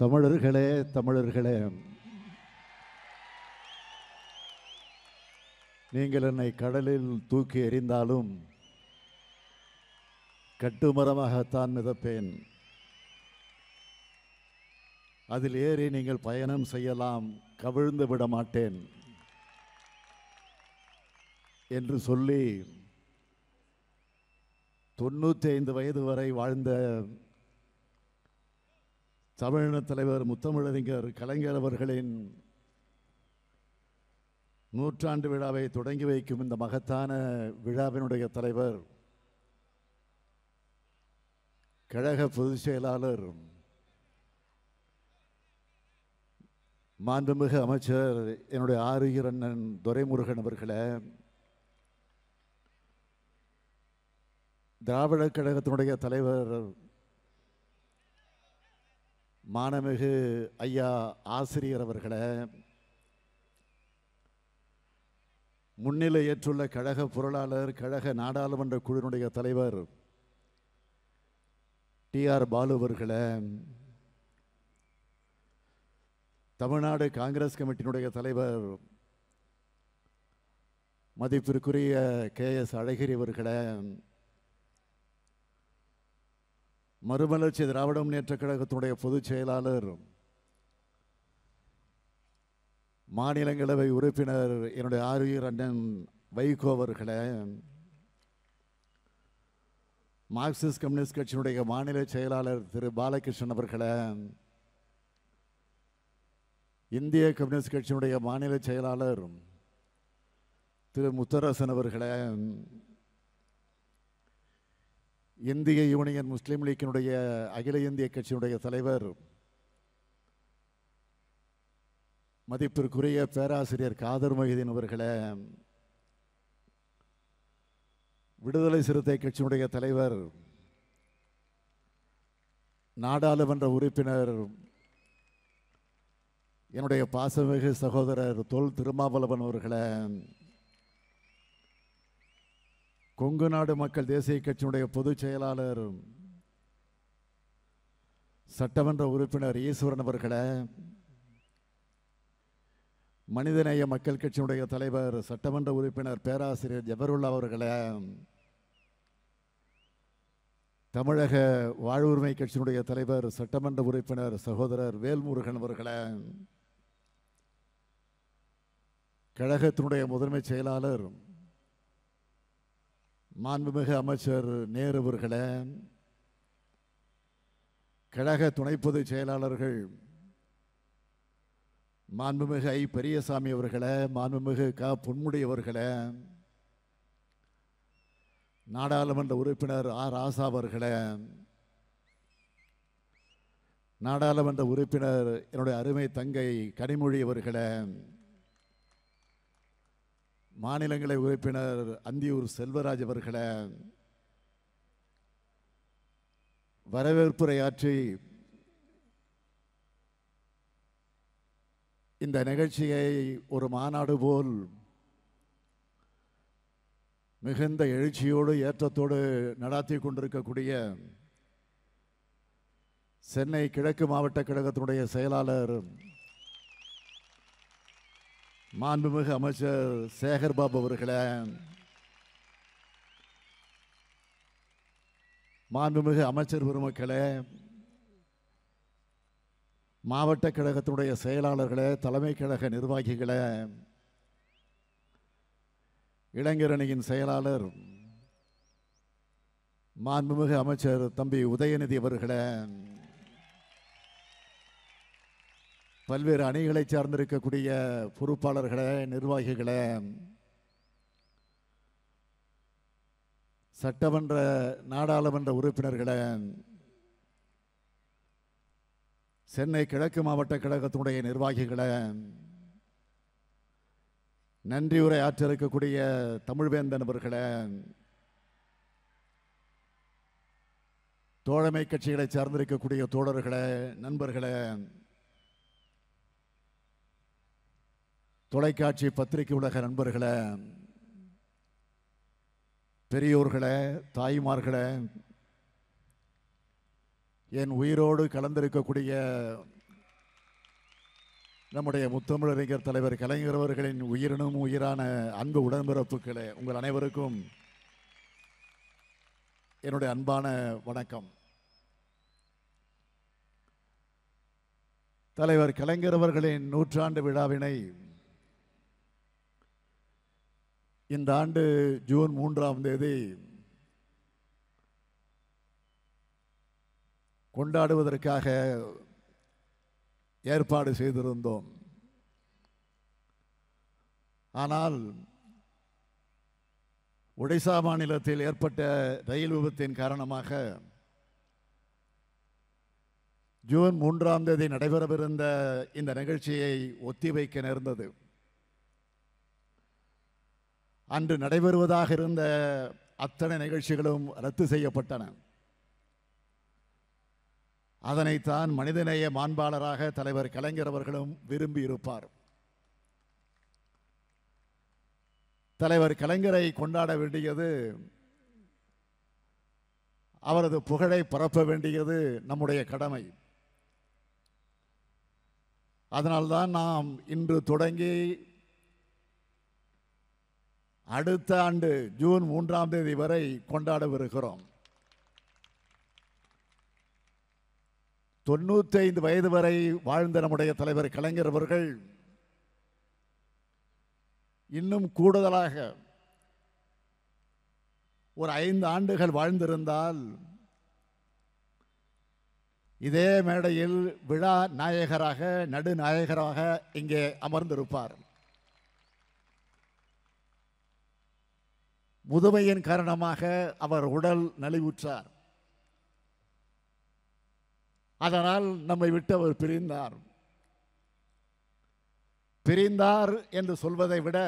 தமிழர்களே தமிழர்களே நீங்கள் என்னை கடலில் தூக்கி எறிந்தாலும் கட்டுமரமாகத்தான் மிதப்பேன் அதில் ஏறி நீங்கள் பயணம் செய்யலாம் கவிழ்ந்து விட மாட்டேன் என்று சொல்லி தொண்ணூற்றி ஐந்து வயது வரை வாழ்ந்த தமிழின தலைவர் முத்தமிழறிஞர் கலைஞர் அவர்களின் நூற்றாண்டு விழாவை தொடங்கி வைக்கும் இந்த மகத்தான விழாவினுடைய தலைவர் கழக பொதுச் செயலாளர் மாண்புமிகு அமைச்சர் என்னுடைய ஆரியரண்ணன் துரைமுருகன் அவர்களை திராவிடக் கழகத்தினுடைய தலைவர் மானமிகு ஐயா ஆசிரியர் அவர்களை முன்னிலை ஏற்றுள்ள கழக பொருளாளர் கழக நாடாளுமன்ற குழுவினுடைய தலைவர் டிஆர் பாலு அவர்களை தமிழ்நாடு காங்கிரஸ் கமிட்டியினுடைய தலைவர் மதிப்பிற்குரிய கே எஸ் அழகிரி அவர்களை மறுமலர்ச்சி திராவிட முன்னேற்ற கழகத்துடைய பொதுச் செயலாளர் மாநிலங்களவை உறுப்பினர் என்னுடைய ஆரியர் அண்ணன் வைகோ அவர்களை மார்க்சிஸ்ட் கம்யூனிஸ்ட் கட்சியினுடைய மாநில செயலாளர் திரு பாலகிருஷ்ணன் அவர்களை இந்திய கம்யூனிஸ்ட் கட்சியினுடைய மாநில செயலாளர் திரு முத்தரசன் அவர்களை இந்திய யூனியன் முஸ்லீம் லீக்கினுடைய அகில இந்திய கட்சியினுடைய தலைவர் மதிப்பிற்குரிய பேராசிரியர் காதர் மொஹிதீன் அவர்களே விடுதலை சிறுத்தை கட்சியினுடைய தலைவர் நாடாளுமன்ற உறுப்பினர் என்னுடைய பாசமிகு சகோதரர் தொல் திருமாவளவன் அவர்களை கொங்கு நாடு மக்கள் தேசிய கட்சியினுடைய பொதுச் செயலாளர் சட்டமன்ற உறுப்பினர் ஈஸ்வரன் அவர்களை மனிதநேய மக்கள் கட்சியினுடைய தலைவர் சட்டமன்ற உறுப்பினர் பேராசிரியர் ஜபருல்லா அவர்களை தமிழக வாழ்வுரிமை கட்சியினுடைய தலைவர் சட்டமன்ற உறுப்பினர் சகோதரர் வேல்முருகன் அவர்களை கழகத்தினுடைய முதன்மை செயலாளர் மாண்புமிகு அமைச்சர் நேருவர்களே கழக துணை பொதுச் செயலாளர்கள் மாண்புமிகு ஐ பெரியசாமி அவர்களே மாண்புமிகு க பொன்முடி அவர்களே நாடாளுமன்ற உறுப்பினர் ஆர் ஆசா அவர்களே நாடாளுமன்ற உறுப்பினர் என்னுடைய அருமை தங்கை கனிமொழி அவர்களே மாநிலங்களை உறுப்பினர் அந்தியூர் செல்வராஜ் அவர்களை வரவேற்புரையாற்றி இந்த நிகழ்ச்சியை ஒரு மாநாடு போல் மிகுந்த எழுச்சியோடு ஏற்றத்தோடு நடாத்தி கொண்டிருக்கக்கூடிய சென்னை கிழக்கு மாவட்ட கழகத்தினுடைய செயலாளர் மாண்புமிகு அமைச்சர் பாபு அவர்களே மாண்புமிகு அமைச்சர் பெருமக்களே மாவட்ட கழகத்துடைய செயலாளர்களே தலைமை கழக நிர்வாகிகளே இளைஞரணியின் செயலாளர் மாண்புமிகு அமைச்சர் தம்பி உதயநிதி அவர்களே பல்வேறு அணிகளை சார்ந்திருக்கக்கூடிய பொறுப்பாளர்களை நிர்வாகிகளை சட்டமன்ற நாடாளுமன்ற உறுப்பினர்களை சென்னை கிழக்கு மாவட்ட கழகத்தினுடைய நிர்வாகிகளை நன்றியுரை ஆற்றிருக்கக்கூடிய இருக்கக்கூடிய தமிழ்வேந்தன் அவர்களை தோழமை கட்சிகளை சார்ந்திருக்கக்கூடிய தோழர்களை நண்பர்களை தொலைக்காட்சி பத்திரிகை உலக நண்பர்களை பெரியோர்களை தாய்மார்களை என் உயிரோடு கலந்திருக்கக்கூடிய நம்முடைய முத்தமிழறிஞர் தலைவர் கலைஞரவர்களின் உயிரினும் உயிரான அன்பு உடன்பிறப்புகளே உங்கள் அனைவருக்கும் என்னுடைய அன்பான வணக்கம் தலைவர் கலைஞரவர்களின் நூற்றாண்டு விழாவினை இந்த ஆண்டு ஜூன் மூன்றாம் தேதி கொண்டாடுவதற்காக ஏற்பாடு செய்திருந்தோம் ஆனால் ஒடிசா மாநிலத்தில் ஏற்பட்ட ரயில் விபத்தின் காரணமாக ஜூன் மூன்றாம் தேதி நடைபெறவிருந்த இந்த நிகழ்ச்சியை ஒத்திவைக்க நேர்ந்தது அன்று நடைபெறுவதாக இருந்த அத்தனை நிகழ்ச்சிகளும் ரத்து செய்யப்பட்டன அதனைத்தான் மனிதநேய மாண்பாளராக தலைவர் கலைஞர் அவர்களும் இருப்பார் தலைவர் கலைஞரை கொண்டாட வேண்டியது அவரது புகழை பரப்ப வேண்டியது நம்முடைய கடமை அதனால்தான் நாம் இன்று தொடங்கி அடுத்த ஆண்டு ஜூன் மூன்றாம் தேதி வரை கொண்டாடவிருக்கிறோம் ஐந்து வயது வரை வாழ்ந்த நம்முடைய தலைவர் கலைஞர் அவர்கள் இன்னும் கூடுதலாக ஒரு ஐந்து ஆண்டுகள் வாழ்ந்திருந்தால் இதே மேடையில் விழா நாயகராக நடுநாயகராக இங்கே அமர்ந்திருப்பார் முதுமையின் காரணமாக அவர் உடல் நலிவுற்றார் அதனால் நம்மை விட்டு அவர் பிரிந்தார் பிரிந்தார் என்று சொல்வதை விட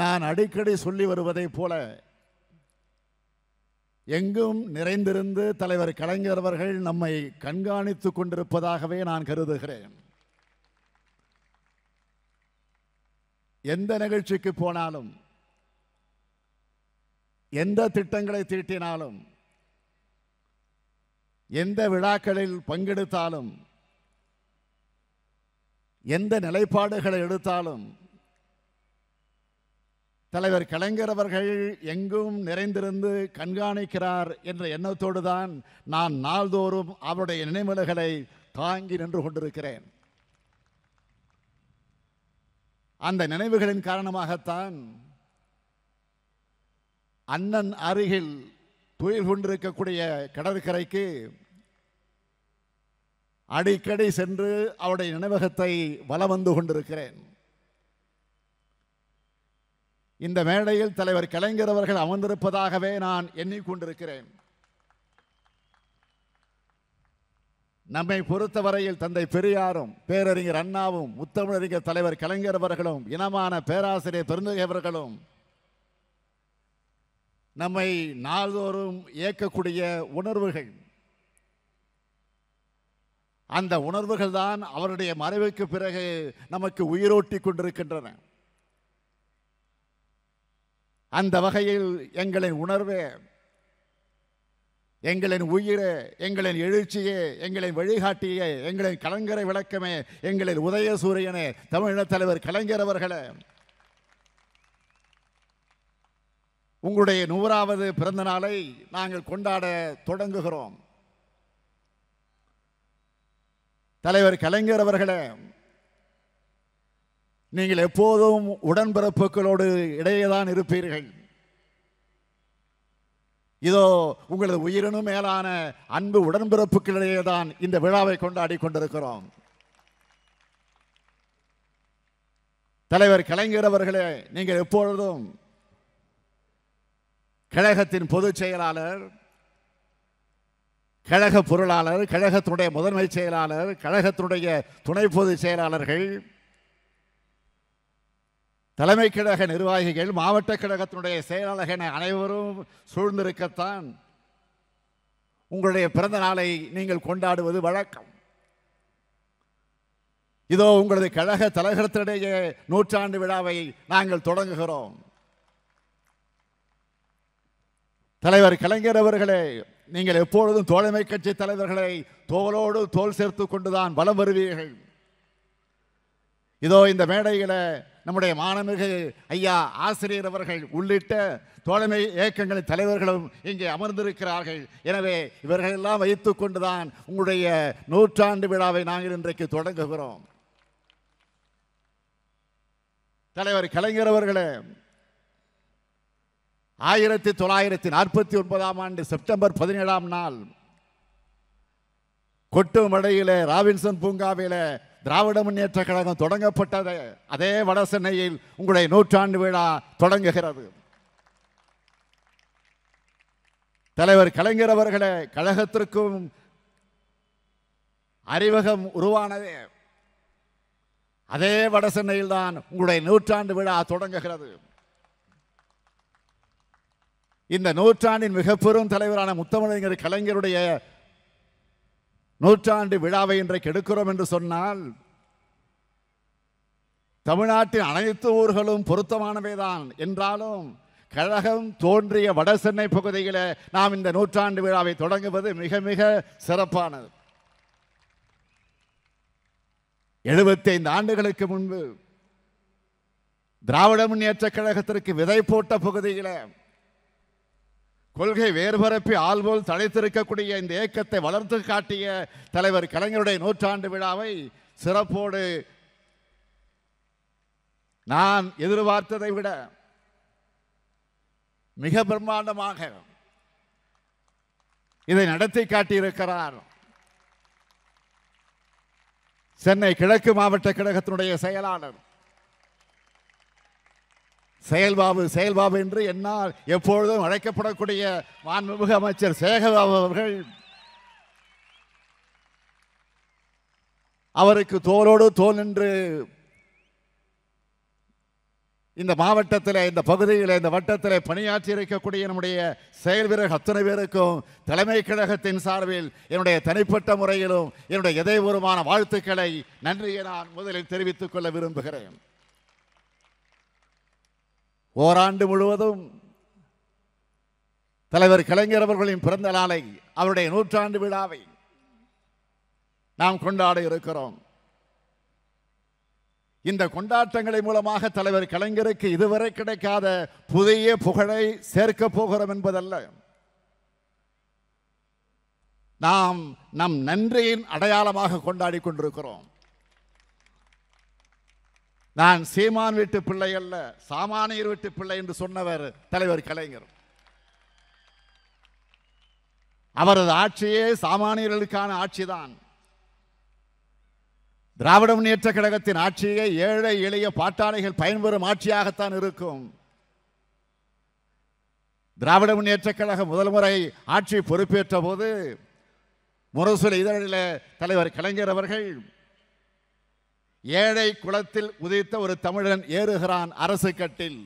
நான் அடிக்கடி சொல்லி வருவதைப் போல எங்கும் நிறைந்திருந்து தலைவர் கலைஞர் அவர்கள் நம்மை கண்காணித்துக் கொண்டிருப்பதாகவே நான் கருதுகிறேன் எந்த நிகழ்ச்சிக்கு போனாலும் எந்த திட்டங்களை தீட்டினாலும் எந்த விழாக்களில் பங்கெடுத்தாலும் எந்த நிலைப்பாடுகளை எடுத்தாலும் தலைவர் கலைஞர் அவர்கள் எங்கும் நிறைந்திருந்து கண்காணிக்கிறார் என்ற எண்ணத்தோடு தான் நான் நாள்தோறும் அவருடைய நினைவுகளை தாங்கி நின்று கொண்டிருக்கிறேன் அந்த நினைவுகளின் காரணமாகத்தான் அண்ணன் அருகில் துயில் கொண்டிருக்கக்கூடிய கடற்கரைக்கு அடிக்கடி சென்று அவருடைய நினைவகத்தை வலம் வந்து கொண்டிருக்கிறேன் இந்த மேடையில் தலைவர் கலைஞர் அவர்கள் அமர்ந்திருப்பதாகவே நான் எண்ணிக்கொண்டிருக்கிறேன் நம்மை பொறுத்தவரையில் தந்தை பெரியாரும் பேரறிஞர் அண்ணாவும் முத்தமிழறிஞர் தலைவர் கலைஞர் அவர்களும் இனமான பேராசிரியர் பெருந்தகை அவர்களும் நம்மை நாள்தோறும் இயக்கக்கூடிய உணர்வுகள் அந்த உணர்வுகள் தான் அவருடைய மறைவுக்கு பிறகு நமக்கு உயிரோட்டி கொண்டிருக்கின்றன அந்த வகையில் எங்களின் உணர்வே எங்களின் உயிரே எங்களின் எழுச்சியே எங்களின் வழிகாட்டியே எங்களின் கலைஞரை விளக்கமே எங்களின் உதயசூரியனே தமிழின தலைவர் கலைஞர் அவர்களே உங்களுடைய நூறாவது பிறந்த நாளை நாங்கள் கொண்டாட தொடங்குகிறோம் தலைவர் கலைஞர் அவர்களே நீங்கள் எப்போதும் உடன்பிறப்புகளோடு இடையே தான் இருப்பீர்கள் இதோ உங்களது உயிரினும் மேலான அன்பு உடன்பிறப்புக்களிடையே தான் இந்த விழாவை கொண்டாடி கொண்டிருக்கிறோம் தலைவர் கலைஞர் அவர்களே நீங்கள் எப்பொழுதும் கழகத்தின் பொதுச் செயலாளர் கழக பொருளாளர் கழகத்தினுடைய முதன்மை செயலாளர் கழகத்தினுடைய துணை பொதுச் செயலாளர்கள் தலைமை கழக நிர்வாகிகள் மாவட்ட கழகத்தினுடைய செயலாளர்கள் அனைவரும் சூழ்ந்திருக்கத்தான் உங்களுடைய பிறந்த நாளை நீங்கள் கொண்டாடுவது வழக்கம் இதோ உங்களது கழக தலைகரத்தினுடைய நூற்றாண்டு விழாவை நாங்கள் தொடங்குகிறோம் தலைவர் கலைஞர் அவர்களே நீங்கள் எப்பொழுதும் தோழமை கட்சி தலைவர்களை தோளோடு தோல் சேர்த்து கொண்டுதான் வலம் வருவீர்கள் இதோ இந்த மேடைகளை நம்முடைய மாணமிகு ஐயா ஆசிரியர் அவர்கள் உள்ளிட்ட தோழமை இயக்கங்களின் தலைவர்களும் இங்கே அமர்ந்திருக்கிறார்கள் எனவே இவர்களெல்லாம் வைத்து கொண்டுதான் உங்களுடைய நூற்றாண்டு விழாவை நாங்கள் இன்றைக்கு தொடங்குகிறோம் தலைவர் கலைஞர் அவர்களே ஆயிரத்தி தொள்ளாயிரத்தி நாற்பத்தி ஒன்பதாம் ஆண்டு செப்டம்பர் பதினேழாம் நாள் கொட்டு மடையில் ராபின்சன் பூங்காவில் திராவிட முன்னேற்ற கழகம் தொடங்கப்பட்டது அதே வட சென்னையில் உங்களுடைய நூற்றாண்டு விழா தொடங்குகிறது தலைவர் கலைஞர் அவர்களே கழகத்திற்கும் அறிவகம் உருவானதே அதே வட சென்னையில் தான் உங்களுடைய நூற்றாண்டு விழா தொடங்குகிறது இந்த நூற்றாண்டின் மிக பெரும் தலைவரான முத்தமிழறிஞர் கலைஞருடைய நூற்றாண்டு விழாவை இன்றைக்கு எடுக்கிறோம் என்று சொன்னால் தமிழ்நாட்டின் அனைத்து ஊர்களும் பொருத்தமானவைதான் என்றாலும் கழகம் தோன்றிய வட சென்னை பகுதியில் நாம் இந்த நூற்றாண்டு விழாவை தொடங்குவது மிக மிக சிறப்பானது எழுபத்தைந்து ஆண்டுகளுக்கு முன்பு திராவிட முன்னேற்ற கழகத்திற்கு விதை போட்ட பகுதிகளை கொள்கை வேறுபரப்பி ஆள்போல் தலைத்திருக்கக்கூடிய இந்த இயக்கத்தை வளர்த்து காட்டிய தலைவர் கலைஞருடைய நூற்றாண்டு விழாவை சிறப்போடு நான் எதிர்பார்த்ததை விட மிக பிரம்மாண்டமாக இதை நடத்தி காட்டியிருக்கிறார் சென்னை கிழக்கு மாவட்ட கழகத்தினுடைய செயலாளர் செயல்பாபு செயல்பாபு என்று என்னால் எப்பொழுதும் அழைக்கப்படக்கூடிய மாண்புமிகு அமைச்சர் சேகர்பாபு அவர்கள் அவருக்கு தோளோடு தோல் நின்று இந்த மாவட்டத்தில் இந்த பகுதியில் இந்த வட்டத்தில் பணியாற்றி இருக்கக்கூடிய நம்முடைய செயல் வீரர் அத்தனை பேருக்கும் தலைமை கழகத்தின் சார்பில் என்னுடைய தனிப்பட்ட முறையிலும் என்னுடைய இதயபூர்வமான வாழ்த்துக்களை நன்றியை நான் முதலில் தெரிவித்துக் கொள்ள விரும்புகிறேன் ஓராண்டு முழுவதும் தலைவர் கலைஞர் அவர்களின் பிறந்த நாளை அவருடைய நூற்றாண்டு விழாவை நாம் கொண்டாட இருக்கிறோம் இந்த கொண்டாட்டங்களின் மூலமாக தலைவர் கலைஞருக்கு இதுவரை கிடைக்காத புதிய புகழை சேர்க்கப் போகிறோம் என்பதல்ல நாம் நம் நன்றியின் அடையாளமாக கொண்டாடி கொண்டிருக்கிறோம் நான் சீமான் வீட்டு பிள்ளை அல்ல சாமானியர் வீட்டு பிள்ளை என்று சொன்னவர் தலைவர் கலைஞர் அவரது ஆட்சியே சாமானியர்களுக்கான ஆட்சிதான் திராவிட முன்னேற்ற கழகத்தின் ஆட்சியை ஏழை எளிய பாட்டாளிகள் பயன்பெறும் ஆட்சியாகத்தான் இருக்கும் திராவிட முன்னேற்ற கழகம் முதல் முறை ஆட்சி பொறுப்பேற்ற போது முரசொலி இதழில தலைவர் கலைஞர் அவர்கள் ஏழை குளத்தில் உதித்த ஒரு தமிழன் ஏறுகிறான் அரசு கட்டில்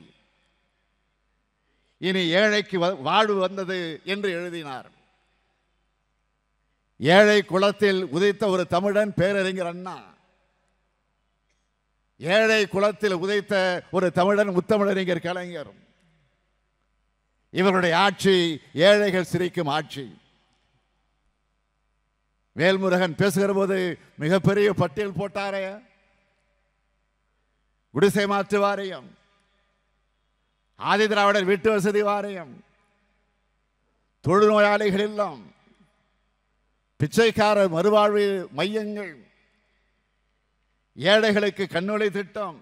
இனி ஏழைக்கு வாழ்வு வந்தது என்று எழுதினார் ஏழை குளத்தில் உதித்த ஒரு தமிழன் பேரறிஞர் அண்ணா ஏழை குளத்தில் உதைத்த ஒரு தமிழன் முத்தமிழறிஞர் கலைஞர் இவருடைய ஆட்சி ஏழைகள் சிரிக்கும் ஆட்சி வேல்முருகன் பேசுகிற போது மிகப்பெரிய பட்டியல் போட்டாரே குடிசை மாற்று வாரியம் ஆதி திராவிடர் வீட்டு வசதி வாரியம் தொழுநோயாளிகள் எல்லாம் பிச்சைக்காரர் மறுவாழ்வு மையங்கள் ஏழைகளுக்கு கண்ணுளை திட்டம்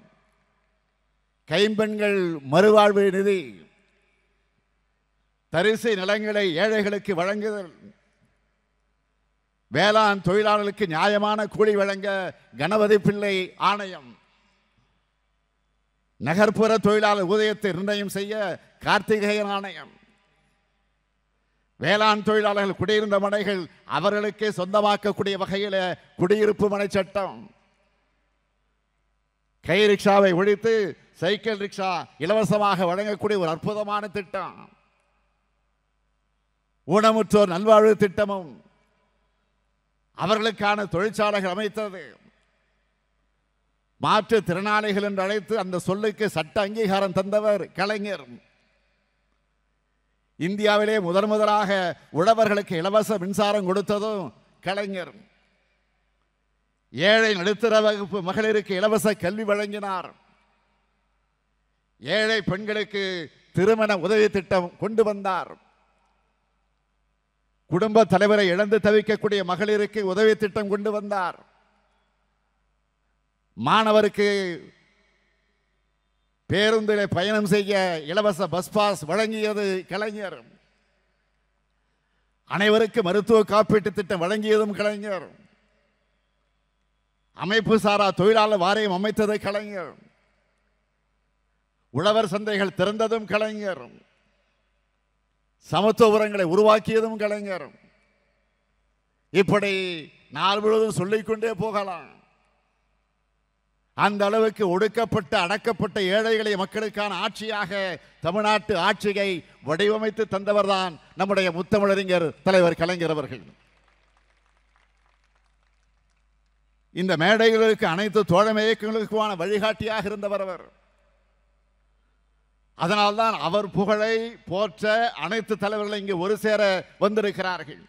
கைம்பெண்கள் மறுவாழ்வு நிதி தரிசை நிலங்களை ஏழைகளுக்கு வழங்குதல் வேளாண் தொழிலாளர்களுக்கு நியாயமான கூலி வழங்க கணபதி பிள்ளை ஆணையம் நகர்ப்புற தொழிலாளர் ஊதியத்தை நிர்ணயம் செய்ய கார்த்திகேய ஆணையம் வேளாண் தொழிலாளர்கள் குடியிருந்த மனைகள் அவர்களுக்கே சொந்தமாக்கக்கூடிய வகையில் குடியிருப்பு மனை சட்டம் கை ரிக்ஷாவை ஒழித்து சைக்கிள் ரிக்ஷா இலவசமாக வழங்கக்கூடிய ஒரு அற்புதமான திட்டம் ஊனமுற்றோர் நல்வாழ்வு திட்டமும் அவர்களுக்கான தொழிற்சாலைகள் அமைத்தது திறனாளிகள் என்று அழைத்து அந்த சொல்லுக்கு சட்ட அங்கீகாரம் தந்தவர் கலைஞர் இந்தியாவிலே முதன் முதலாக உழவர்களுக்கு இலவச மின்சாரம் கொடுத்ததும் கலைஞர் ஏழை நடுத்தர வகுப்பு மகளிருக்கு இலவச கல்வி வழங்கினார் ஏழை பெண்களுக்கு திருமண உதவி திட்டம் கொண்டு வந்தார் குடும்ப தலைவரை இழந்து தவிக்கக்கூடிய மகளிருக்கு உதவி திட்டம் கொண்டு வந்தார் மாணவருக்கு பேருந்தில் பயணம் செய்ய இலவச பஸ் பாஸ் வழங்கியது கலைஞர் அனைவருக்கு மருத்துவ காப்பீட்டு திட்டம் வழங்கியதும் கலைஞர் அமைப்பு சாரா தொழிலாளர் வாரியம் அமைத்தது கலைஞர் உழவர் சந்தைகள் திறந்ததும் கலைஞர் சமத்துவ உரங்களை உருவாக்கியதும் கலைஞர் இப்படி நாள் முழுவதும் சொல்லிக்கொண்டே போகலாம் அந்த அளவுக்கு ஒடுக்கப்பட்ட அடக்கப்பட்ட ஏழைகளை மக்களுக்கான ஆட்சியாக தமிழ்நாட்டு ஆட்சியை வடிவமைத்து தந்தவர்தான் நம்முடைய முத்தமிழறிஞர் தலைவர் கலைஞர் அவர்கள் இந்த மேடைகளுக்கு அனைத்து தோழமை இயக்கங்களுக்குமான வழிகாட்டியாக இருந்தவர் அவர் அதனால்தான் அவர் புகழை போற்ற அனைத்து தலைவர்கள் இங்கே ஒரு சேர வந்திருக்கிறார்கள்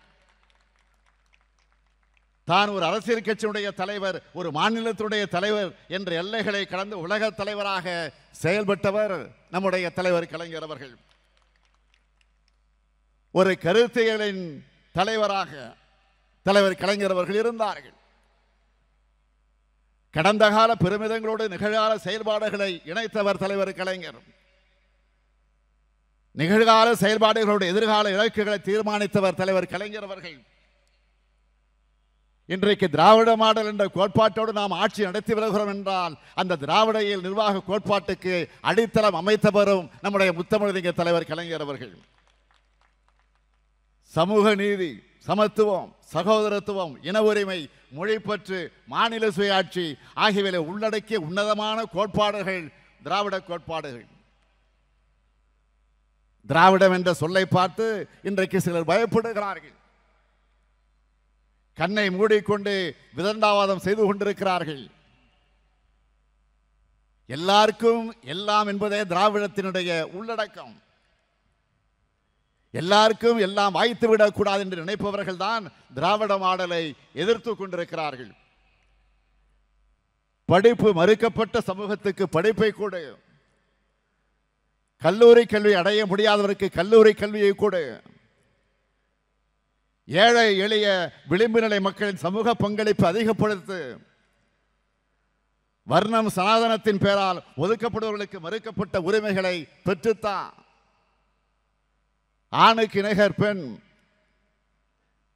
தான் ஒரு அரசியல் கட்சியினுடைய தலைவர் ஒரு மாநிலத்தினுடைய தலைவர் என்ற எல்லைகளை கடந்து உலக தலைவராக செயல்பட்டவர் நம்முடைய தலைவர் கலைஞர் அவர்கள் ஒரு கருத்தியலின் தலைவராக தலைவர் கலைஞர் அவர்கள் இருந்தார்கள் கடந்த கால பெருமிதங்களோடு நிகழ்கால செயல்பாடுகளை இணைத்தவர் தலைவர் கலைஞர் நிகழ்கால செயல்பாடுகளோடு எதிர்கால இலக்குகளை தீர்மானித்தவர் தலைவர் கலைஞர் அவர்கள் இன்றைக்கு திராவிட மாடல் என்ற கோட்பாட்டோடு நாம் ஆட்சி நடத்தி வருகிறோம் என்றால் அந்த திராவிடையில் நிர்வாக கோட்பாட்டுக்கு அடித்தளம் அமைத்தவரும் நம்முடைய முத்தமிழறிஞர் தலைவர் கலைஞர் அவர்கள் சமூக நீதி சமத்துவம் சகோதரத்துவம் இன உரிமை மொழிப்பற்று மாநில சுயாட்சி ஆகியவை உள்ளடக்கிய உன்னதமான கோட்பாடுகள் திராவிட கோட்பாடுகள் திராவிடம் என்ற சொல்லை பார்த்து இன்றைக்கு சிலர் பயப்படுகிறார்கள் கண்ணை மூடிக்கொண்டு விதண்டாவாதம் செய்து கொண்டிருக்கிறார்கள் எல்லாருக்கும் எல்லாம் என்பதே திராவிடத்தினுடைய உள்ளடக்கம் எல்லாருக்கும் எல்லாம் விடக்கூடாது என்று நினைப்பவர்கள் தான் திராவிட மாடலை எதிர்த்து கொண்டிருக்கிறார்கள் படிப்பு மறுக்கப்பட்ட சமூகத்துக்கு படிப்பை கூட கல்லூரி கல்வி அடைய முடியாதவருக்கு கல்லூரி கல்வியை கூட ஏழை எளிய விளிம்பு நிலை மக்களின் சமூக பங்களிப்பு அதிகப்படுத்து வர்ணம் சனாதனத்தின் பெயரால் ஒதுக்கப்படுவர்களுக்கு மறுக்கப்பட்ட உரிமைகளை பெற்றுத்தான் ஆணுக்கு இணைகர் பெண்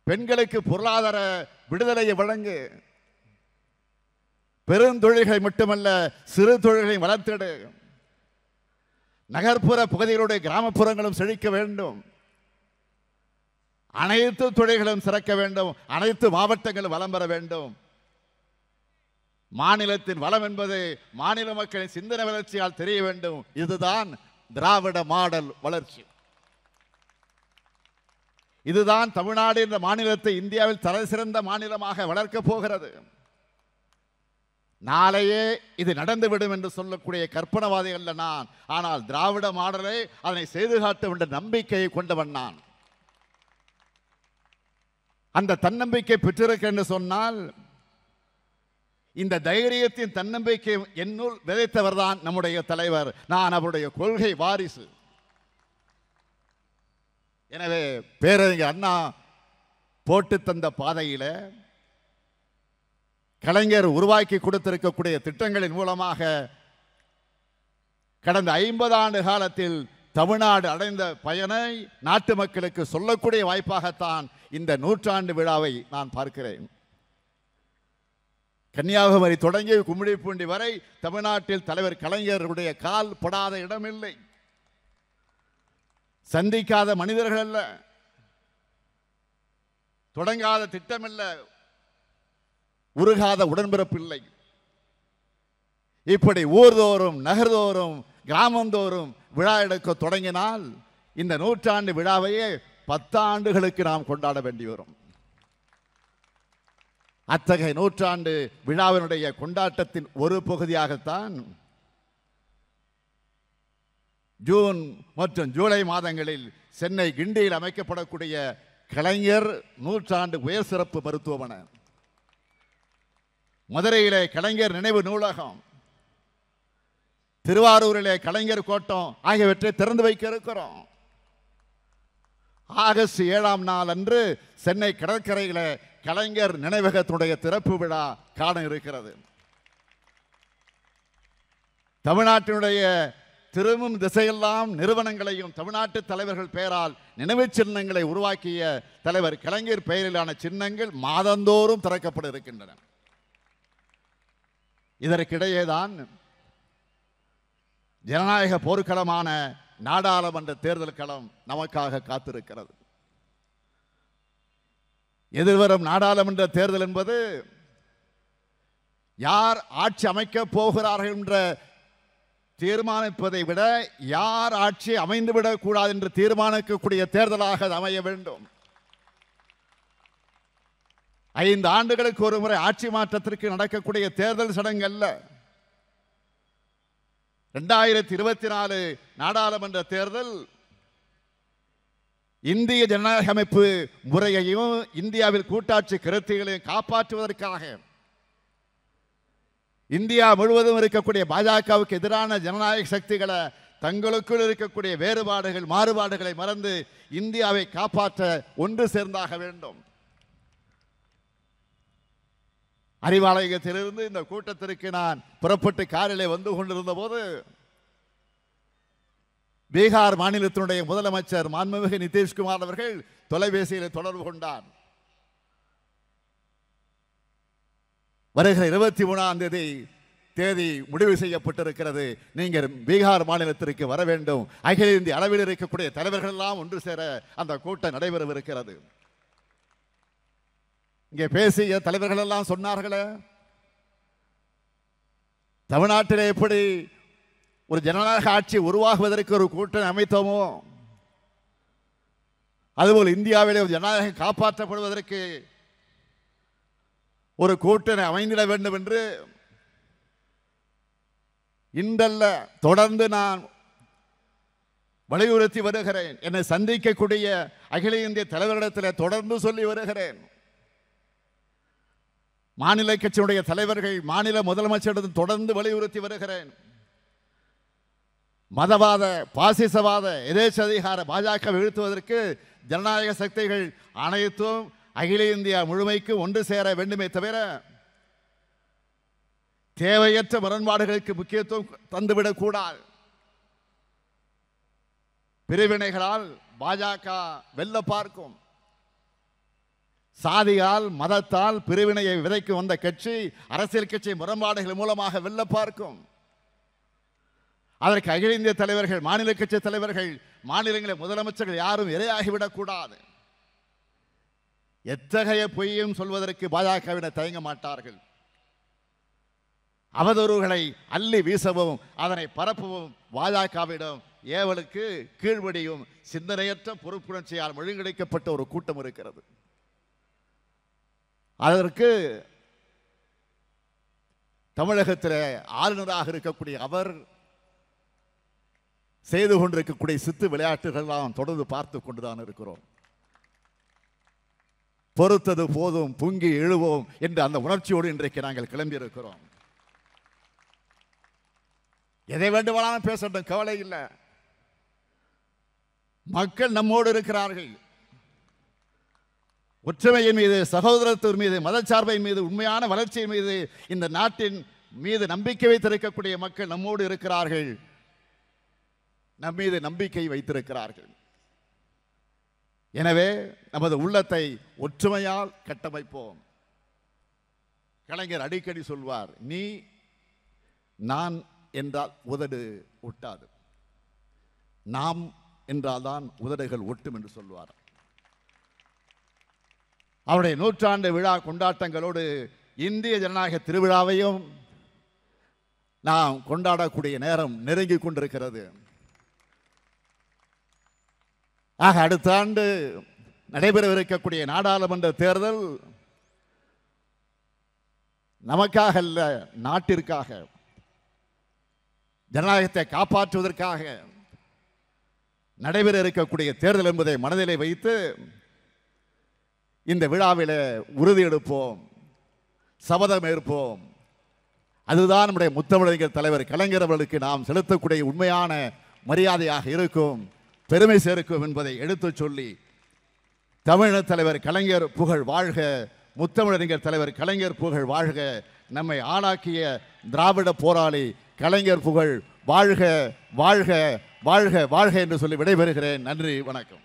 பெண்களுக்கு பொருளாதார விடுதலையை வழங்கு பெருந்தொழில்களை மட்டுமல்ல சிறு தொழில்களை வளர்த்திடு நகர்ப்புற பகுதிகளுடைய கிராமப்புறங்களும் செழிக்க வேண்டும் அனைத்து துறைகளும் சிறக்க வேண்டும் அனைத்து மாவட்டங்களும் வளம் பெற வேண்டும் மாநிலத்தின் வளம் என்பது மாநில மக்களின் சிந்தனை வளர்ச்சியால் தெரிய வேண்டும் இதுதான் திராவிட மாடல் வளர்ச்சி இதுதான் தமிழ்நாடு என்ற மாநிலத்தை இந்தியாவில் தலை சிறந்த மாநிலமாக வளர்க்கப் போகிறது நாளையே இது நடந்துவிடும் என்று சொல்லக்கூடிய கற்பனவாதிகள் நான் ஆனால் திராவிட மாடலை அதனை செய்து காட்டும் என்ற நம்பிக்கையை கொண்டவன் நான் அந்த தன்னம்பிக்கை பெற்றிருக்கேன்னு சொன்னால் இந்த தைரியத்தின் தன்னம்பிக்கை என்னுள் விதைத்தவர் தான் நம்முடைய தலைவர் நான் அவருடைய கொள்கை வாரிசு எனவே பேரறிஞர் அண்ணா போட்டு தந்த பாதையில் கலைஞர் உருவாக்கி கொடுத்திருக்கக்கூடிய திட்டங்களின் மூலமாக கடந்த ஐம்பது ஆண்டு காலத்தில் தமிழ்நாடு அடைந்த பயனை நாட்டு மக்களுக்கு சொல்லக்கூடிய வாய்ப்பாகத்தான் இந்த நூற்றாண்டு விழாவை நான் பார்க்கிறேன் கன்னியாகுமரி தொடங்கி கும்மிடிப்பூண்டி வரை தமிழ்நாட்டில் தலைவர் கலைஞருடைய கால் படாத இடமில்லை சந்திக்காத மனிதர்கள் அல்ல தொடங்காத திட்டமில்ல உருகாத உடன்பிறப்பு இல்லை இப்படி ஊர்தோறும் நகர்தோறும் கிராமந்தோறும் விழா எடுக்க தொடங்கினால் இந்த நூற்றாண்டு விழாவையே பத்தாண்டுகளுக்கு நாம் கொண்டாட வேண்டி வரும் அத்தகைய நூற்றாண்டு விழாவினுடைய கொண்டாட்டத்தின் ஒரு பகுதியாகத்தான் ஜூன் மற்றும் ஜூலை மாதங்களில் சென்னை கிண்டியில் அமைக்கப்படக்கூடிய கலைஞர் நூற்றாண்டு உயர் சிறப்பு மருத்துவமனை மதுரையிலே கலைஞர் நினைவு நூலகம் திருவாரூரிலே கலைஞர் கோட்டம் ஆகியவற்றை திறந்து வைக்க இருக்கிறோம் ஆகஸ்ட் ஏழாம் நாள் அன்று சென்னை கடற்கரையில் கலைஞர் நினைவகத்துடைய திறப்பு விழா காண இருக்கிறது தமிழ்நாட்டினுடைய திரும்பும் திசையெல்லாம் நிறுவனங்களையும் தமிழ்நாட்டு தலைவர்கள் பெயரால் நினைவு சின்னங்களை உருவாக்கிய தலைவர் கலைஞர் பெயரிலான சின்னங்கள் மாதந்தோறும் திறக்கப்பட இருக்கின்றன இதற்கிடையேதான் ஜனநாயக போர்க்களமான நாடாளுமன்ற தேர்தல் களம் நமக்காக காத்திருக்கிறது எதிர்வரும் நாடாளுமன்ற தேர்தல் என்பது யார் ஆட்சி அமைக்க போகிறார்கள் என்ற தீர்மானிப்பதை விட யார் ஆட்சி கூடாது என்று தீர்மானிக்கக்கூடிய தேர்தலாக அமைய வேண்டும் ஐந்து ஆண்டுகளுக்கு ஒரு முறை ஆட்சி மாற்றத்திற்கு நடக்கக்கூடிய தேர்தல் சடங்கு அல்ல ரெண்டாயிரத்தி இருபத்தி நாலு நாடாளுமன்ற தேர்தல் இந்திய ஜனநாயக அமைப்பு முறையையும் இந்தியாவில் கூட்டாட்சி கருத்துகளையும் காப்பாற்றுவதற்காக இந்தியா முழுவதும் இருக்கக்கூடிய பாஜகவுக்கு எதிரான ஜனநாயக சக்திகளை தங்களுக்குள் இருக்கக்கூடிய வேறுபாடுகள் மாறுபாடுகளை மறந்து இந்தியாவை காப்பாற்ற ஒன்று சேர்ந்தாக வேண்டும் அறிவாலயத்திலிருந்து இந்த கூட்டத்திற்கு நான் புறப்பட்டு காரிலே வந்து கொண்டிருந்த போது பீகார் மாநிலத்தினுடைய முதலமைச்சர் மாண்புமிகு நிதிஷ்குமார் அவர்கள் தொலைபேசியில் தொடர்பு கொண்டார் வருகிற இருபத்தி மூணாம் தேதி தேதி முடிவு செய்யப்பட்டிருக்கிறது நீங்கள் பீகார் மாநிலத்திற்கு வர வேண்டும் அகில இந்திய அளவில் இருக்கக்கூடிய தலைவர்கள் எல்லாம் ஒன்று சேர அந்த கூட்டம் நடைபெறவிருக்கிறது இங்கே பேசிய தலைவர்கள் எல்லாம் சொன்னார்களே தமிழ்நாட்டில் எப்படி ஒரு ஜனநாயக ஆட்சி உருவாகுவதற்கு ஒரு கூட்டணி அமைத்தோமோ அதுபோல் இந்தியாவிலே ஒரு ஜனநாயகம் காப்பாற்றப்படுவதற்கு ஒரு கூட்டணி அமைந்திட வேண்டும் என்று இன்றல்ல தொடர்ந்து நான் வலியுறுத்தி வருகிறேன் என்னை சந்திக்கக்கூடிய அகில இந்திய தலைவரிடத்தில் தொடர்ந்து சொல்லி வருகிறேன் மாநில கட்சியினுடைய தலைவர்கள் மாநில முதலமைச்சரிடம் தொடர்ந்து வலியுறுத்தி வருகிறேன் மதவாத பாசிசவாத எதேச்ச அதிகார பாஜக வீழ்த்துவதற்கு ஜனநாயக சக்திகள் அனைத்தும் அகில இந்தியா முழுமைக்கு ஒன்று சேர வேண்டுமே தவிர தேவையற்ற முரண்பாடுகளுக்கு முக்கியத்துவம் தந்துவிடக்கூடாது பிரிவினைகளால் பாஜக வெல்ல பார்க்கும் சாதியால் மதத்தால் பிரிவினையை விதைக்கு வந்த கட்சி அரசியல் கட்சி முரண்பாடுகள் மூலமாக வெல்ல பார்க்கும் அதற்கு அகில இந்திய தலைவர்கள் மாநில கட்சி தலைவர்கள் மாநிலங்களில் முதலமைச்சர்கள் யாரும் இரையாகிவிடக்கூடாது எத்தகைய பொய்யும் சொல்வதற்கு பாஜகவினர் தயங்க மாட்டார்கள் அவதூறுகளை அள்ளி வீசவும் அதனை பரப்பவும் பாஜகவிடம் ஏவலுக்கு கீழ்வடியும் சிந்தனையற்ற பொறுப்புணர்ச்சியால் ஒழுங்கிணைக்கப்பட்ட ஒரு கூட்டம் இருக்கிறது அதற்கு தமிழகத்தில் ஆளுநராக இருக்கக்கூடிய அவர் செய்து கொண்டிருக்கக்கூடிய சித்து விளையாட்டுகள்லாம் தொடர்ந்து பார்த்து கொண்டுதான் இருக்கிறோம் பொறுத்தது போதும் பொங்கி எழுவோம் என்று அந்த உணர்ச்சியோடு இன்றைக்கு நாங்கள் கிளம்பி இருக்கிறோம் எதை வேண்டுமானாலும் பேசட்டும் கவலை இல்லை மக்கள் நம்மோடு இருக்கிறார்கள் ஒற்றுமையின் மீது சகோதரத்தின் மீது மதச்சார்பின் மீது உண்மையான வளர்ச்சியின் மீது இந்த நாட்டின் மீது நம்பிக்கை வைத்திருக்கக்கூடிய மக்கள் நம்மோடு இருக்கிறார்கள் நம் மீது நம்பிக்கை வைத்திருக்கிறார்கள் எனவே நமது உள்ளத்தை ஒற்றுமையால் கட்டமைப்போம் கலைஞர் அடிக்கடி சொல்வார் நீ நான் என்றால் உதடு ஒட்டாது நாம் என்றால்தான் உதடுகள் ஒட்டும் என்று சொல்வார் அவருடைய நூற்றாண்டு விழா கொண்டாட்டங்களோடு இந்திய ஜனநாயக திருவிழாவையும் நாம் கொண்டாடக்கூடிய நேரம் நெருங்கி கொண்டிருக்கிறது ஆக அடுத்த ஆண்டு நடைபெறவிருக்கக்கூடிய நாடாளுமன்ற தேர்தல் நமக்காக அல்ல நாட்டிற்காக ஜனநாயகத்தை காப்பாற்றுவதற்காக நடைபெற இருக்கக்கூடிய தேர்தல் என்பதை மனதிலே வைத்து இந்த விழாவில் உறுதி எடுப்போம் சபதம் ஏற்போம் அதுதான் நம்முடைய முத்தமிழறிஞர் தலைவர் கலைஞர் அவர்களுக்கு நாம் செலுத்தக்கூடிய உண்மையான மரியாதையாக இருக்கும் பெருமை சேர்க்கும் என்பதை எடுத்து சொல்லி தமிழர் தலைவர் கலைஞர் புகழ் வாழ்க முத்தமிழறிஞர் தலைவர் கலைஞர் புகழ் வாழ்க நம்மை ஆளாக்கிய திராவிட போராளி கலைஞர் புகழ் வாழ்க வாழ்க வாழ்க வாழ்க என்று சொல்லி விடைபெறுகிறேன் நன்றி வணக்கம்